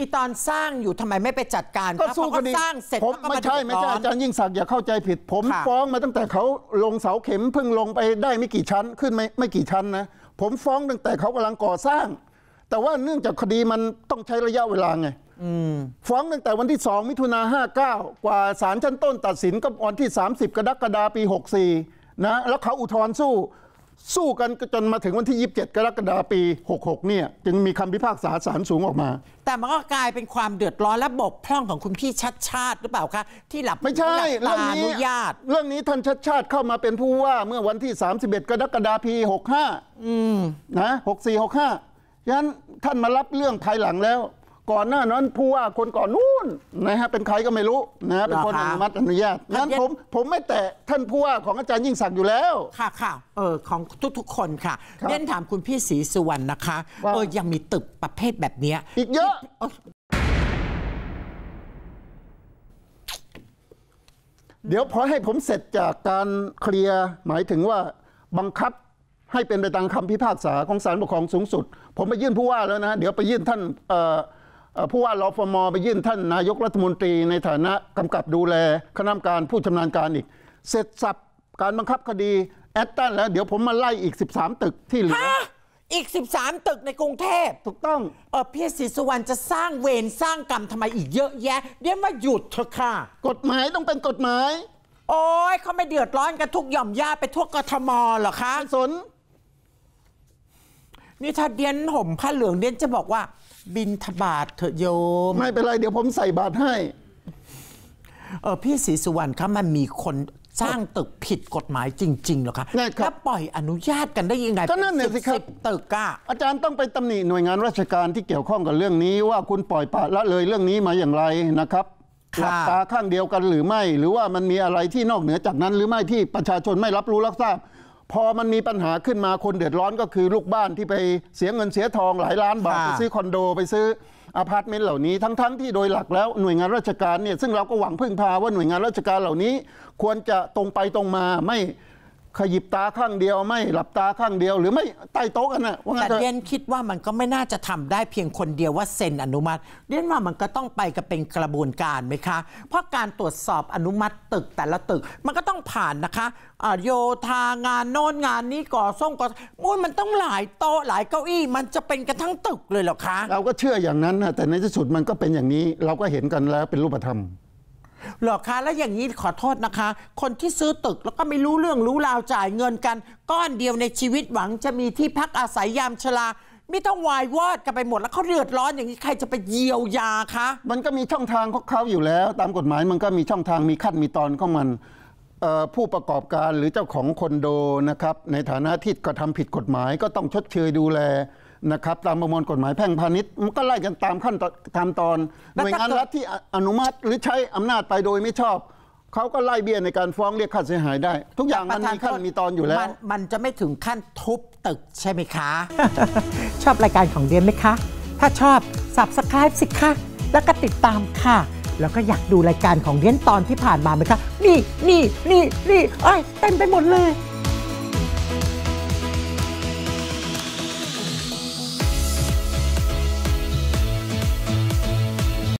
อีตอนสร้างอยู่ทำไมไม่ไปจัดการก็สู้คดีสร้างเสร็จผมไม่ใช่ไม่ใช่อาจารย์ยิ่งศักดิ์อย่าเข้าใจผิดผม ฟ้องมาตั้งแต่เขาลงเสาเข็มเพิ่งลงไปได้ไม่กี่ชั้น ขึ้นไม่ไม่กี่ชั้นนะ ผมฟ้องตั้งแต่เขากำลังก่อสร้าง แต่ว่าเนื่องจากคดีมันต้องใช้ระยะเวลาไงฟ้องตั้งแต่วันที่สองมิถุนาห้าเก้ากว่าศาลชั้นต้นตัดสินก็วันที่ 30 กรกฎาคมปี 64นะแล้วเขาอุทธรณ์สู้สู้กันจนมาถึงวันที่ 27 กรกฎาคมปี 66เนี่ยจึงมีคำพิพากษาศาลสูงออกมา แต่มันก็กลายเป็นความเดือดร้อนและบกพร่องของคุณพี่ชัดชาติหรือเปล่าคะ ที่หลับไม่ใช่เรื่องนี้ญาตเรื่องนี้ท่านชัดชาติเข้ามาเป็นผู้ว่าเมื่อวันที่ 31 กรกฎาคมปี65นะ 64 65ยันท่านมารับเรื่องภายหลังแล้วก่อนหน้านั้นผู้ว่าคนก่อนนู่นนะฮะเป็นใครก็ไม่รู้นะฮะเป็นคนอนุมัติอนุญาตนั้นผมผมไม่แตะท่านผู้ว่า ของอาจารย์ยิ่งศักดิ์อยู่แล้วค่ะค่ะเออของทุก ๆ คนค่ะเรียนถามคุณพี่ศรีสุวรรณนะคะเออยังมีตึกประเภทแบบนี้อีกเยอะ เดี๋ยวพอให้ผมเสร็จจากการเคลียร์หมายถึงว่าบังคับให้เป็นไปตามคำพิพากษาของศาลปกครองสูงสุด ผมไปยื่นผู้ว่าแล้วนะ เดี๋ยวไปยื่นท่านผู้ว่ารอฟมอไปยื่นท่านนายกรัฐมนตรีในฐานะกำกับดูแลคณะกรรมการผู้ชำนาญการอีก เสร็จสับการบังคับคดี แอตตันแล้ว เดี๋ยวผมมาไล่อีก 13 ตึกที่เหลืออีก 13ตึกในกรุงเทพ ถูกต้องเออพี่ศรีสุวรรณจะสร้างเวรสร้างกรรมทำไมอีกเยอะแยะ เดี๋ยวมาหยุดเถอะค่ะ กฎหมายต้องเป็นกฎหมายโอ้ยเขาไม่เดือดร้อนกันทุกหย่อมย่าไปทั่วกทมเหรอคะสนนี่ถ้าเดียนห่มผ้าเหลืองเดียนจะบอกว่าบินทบาทเถอะโยม ไม่เป็นไร เดี๋ยวผมใส่บาทให้เออพี่ศรีสุวรรณคะมันมีคนสร้างตึกผิดกฎหมายจริงๆหรอคะนี่ครับแล้วปล่อยอนุญาตกันได้ยังไงก็นั่นน่งสิครับตึก้ะอาจารย์ต้องไปตำหนิหน่วยงานราชการที่เกี่ยวข้องกับเรื่องนี้ ว่าคุณปล่อยปละละเลยเรื่องนี้มาอย่างไรนะครับหลับตาข้างเดียวกันหรือไม่ หรือว่ามันมีอะไรที่นอกเหนือจากนั้น หรือไม่ที่ประชาชนไม่รับรู้รับทราบพอมันมีปัญหาขึ้นมาคนเดือดร้อนก็คือลูกบ้านที่ไปเสียเงินเสียทองหลายล้านบาท ไปซื้อคอนโด ไปซื้ออพาร์ตเมนต์เหล่านี้ทั้งๆทที่โดยหลักแล้วหน่วยงานราชการเนี่ยซึ่งเราก็หวังพึ่งพาว่าหน่วยงานราชการเหล่านี้ ควรจะตรงไปตรงมาไม่ขยิบตาข้างเดียวไม่หลับตาข้างเดียวหรือไม่ใต้โต๊ะกันนะว่าแต่เดียนคิดว่ามันก็ไม่น่าจะทำได้เพียงคนเดียวว่าเซ็นอนุมัติเดียนว่ามันก็ต้องไปกับเป็นกระบวนการไหมคะเพราะการตรวจสอบอนุมัติตึกแต่ละตึกมันก็ต้องผ่านนะคะโยธางานโน่นงานนี้ก่อส่งก่อมูลมันต้องหลายโต๊ะหลายเก้าอี้ มันจะเป็นกันทั้งตึกเลยเหรอคะ เราก็เชื่ออย่างนั้นนะแต่ในที่สุดมันก็เป็นอย่างนี้ เราก็เห็นกันแล้วเป็นรูปธรรมหรอคะแล้วอย่างนี้ขอโทษนะคะคนที่ซื้อตึกแล้วก็ไม่รู้เรื่องรู้ราวจ่ายเงินกัน ก้อนเดียวในชีวิตหวังจะมีที่พักอาศัยยามชรา ไม่ต้องวายวอดกันไปหมดแล้วเขาเดือดร้อนอย่างนี้ใครจะไปเยียวยาคะมันก็มีช่องทางของเขาอยู่แล้ว ตามกฎหมายมันก็มีช่องทางมีขั้นมีตอนของมันผู้ประกอบการหรือเจ้าของคอนโดนะครับในฐานะที่กระทำผิดกฎหมายก็ต้องชดเชยดูแลนะครับ ตามประมวลกฎหมายแพ่งพาณิชย์มันก็ไล่กันตามขั้นตามตอน หน่วยงานรัฐที่อนุมัติหรือใช้อำนาจไปโดยไม่ชอบ เขาก็ไล่เบี้ยในการฟ้องเรียกค่าเสียหายได้ ทุกอย่างมันมีขั้นมีตอนอยู่แล้ว มันจะไม่ถึงขั้นทุบตึกใช่ไหมคะ ชอบรายการของเดียนไหมคะ ถ้าชอบ subscribe สิคะแล้วก็ติดตามค่ะแล้วก็อยากดูรายการของเดียนตอนที่ผ่านมาไหมคะนี่นี่นี่นี่เอ้ยเต็มไปหมดเลย